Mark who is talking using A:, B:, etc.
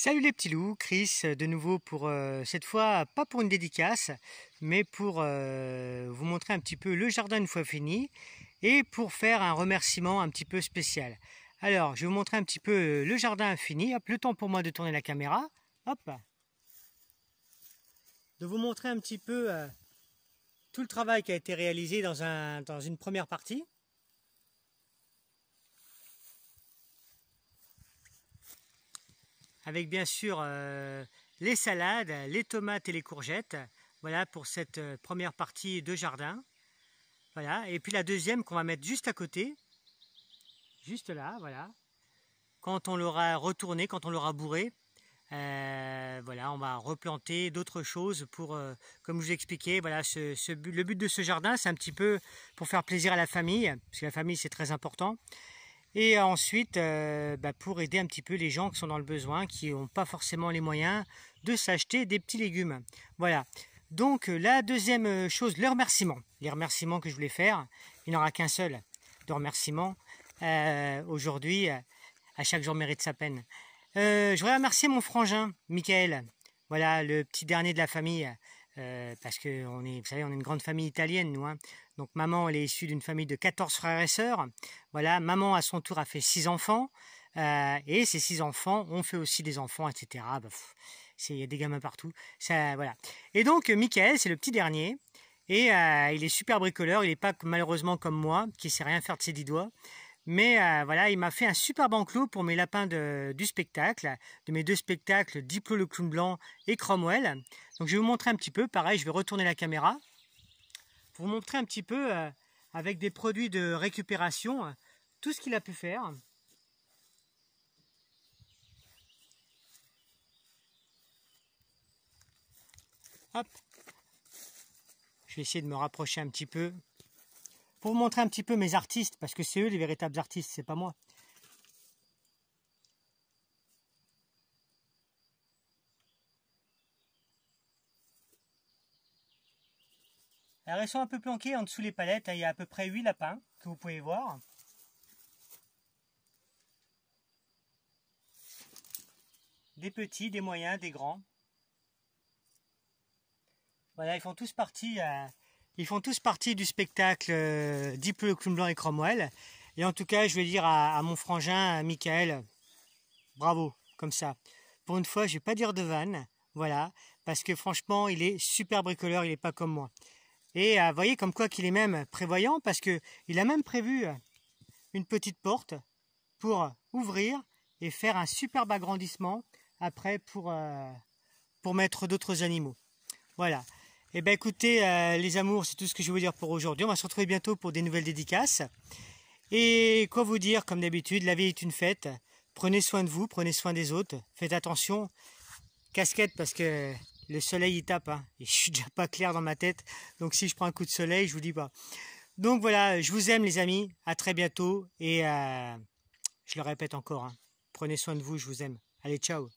A: Salut les petits loups, Chris euh, de nouveau pour euh, cette fois pas pour une dédicace mais pour euh, vous montrer un petit peu le jardin une fois fini et pour faire un remerciement un petit peu spécial. Alors je vais vous montrer un petit peu le jardin fini, hop, le temps pour moi de tourner la caméra, hop, de vous montrer un petit peu tout le travail qui a été réalisé dans, un, dans une première partie. avec bien sûr euh, les salades, les tomates et les courgettes. Voilà pour cette euh, première partie de jardin. Voilà, et puis la deuxième qu'on va mettre juste à côté, juste là, voilà. Quand on l'aura retourné, quand on l'aura bourré, euh, voilà, on va replanter d'autres choses pour, comme je vous expliquais, voilà, le but de ce jardin, c'est un petit peu pour faire plaisir à la famille, parce que la famille c'est très important. Et ensuite, euh, bah, pour aider un petit peu les gens qui sont dans le besoin, qui n'ont pas forcément les moyens de s'acheter des petits légumes. Voilà. Donc euh, la deuxième euh, chose, les remerciements. Les remerciements que je voulais faire, il n'y en aura qu'un seul de remerciements. Aujourd'hui, à chaque jour mérite sa peine. je voudrais remercier mon frangin, Michael. Voilà, le petit dernier de la famille euh, parce que on est, vous savez, on est une grande famille italienne, nous. Hein. Donc maman, elle est issue d'une famille de 14 frères et sœurs. Voilà, maman à son tour a fait 6 enfants, euh, et ces 6 enfants ont fait aussi des enfants, etc. Bah, il y a des gamins partout. Ça, voilà. Et donc Michael, c'est le petit dernier. Et euh, il est super bricoleur, il n'est pas malheureusement comme moi, qui sait rien faire de ses dix doigts. Mais euh, voilà, il m'a fait un super enclos pour mes lapins du spectacle, de mes deux spectacles, Diplo le clown blanc et Cromwell. Donc je vais vous montrer un petit peu, pareil, je vais retourner la caméra pour vous montrer un petit peu euh, avec des produits de récupération euh, tout ce qu'il a pu faire. Hop. Je vais essayer de me rapprocher un petit peu pour vous montrer un petit peu mes artistes, parce que c'est eux les véritables artistes, c'est pas moi. Alors ils sont un peu planqués en dessous les palettes, il y a à peu près 8 lapins que vous pouvez voir. Des petits, des moyens, des grands. Voilà, ils font tous partie... Euh, ils font tous partie du spectacle euh, Dipe et Cromwell. Et en tout cas, je vais dire à, mon frangin, à Michael, bravo, comme ça. Pour une fois, je vais pas dire de vanne, voilà, parce que franchement, il est super bricoleur, il n'est pas comme moi. Et vous euh, voyez comme quoi qu'il est même prévoyant, parce qu'il a même prévu une petite porte pour ouvrir et faire un superbe agrandissement après pour, euh, pour mettre d'autres animaux. Voilà. Eh bien écoutez, euh, les amours, c'est tout ce que je vais vous dire pour aujourd'hui. On va se retrouver bientôt pour des nouvelles dédicaces. Et quoi vous dire, comme d'habitude, la vie est une fête. Prenez soin de vous, prenez soin des autres. Faites attention. Casquette, parce que le soleil il tape. Hein. Et je suis déjà pas clair dans ma tête. Donc si je prends un coup de soleil, je vous dis pas. Donc voilà, je vous aime les amis. À très bientôt. Et euh, je le répète encore. Hein. Prenez soin de vous, je vous aime. Allez, ciao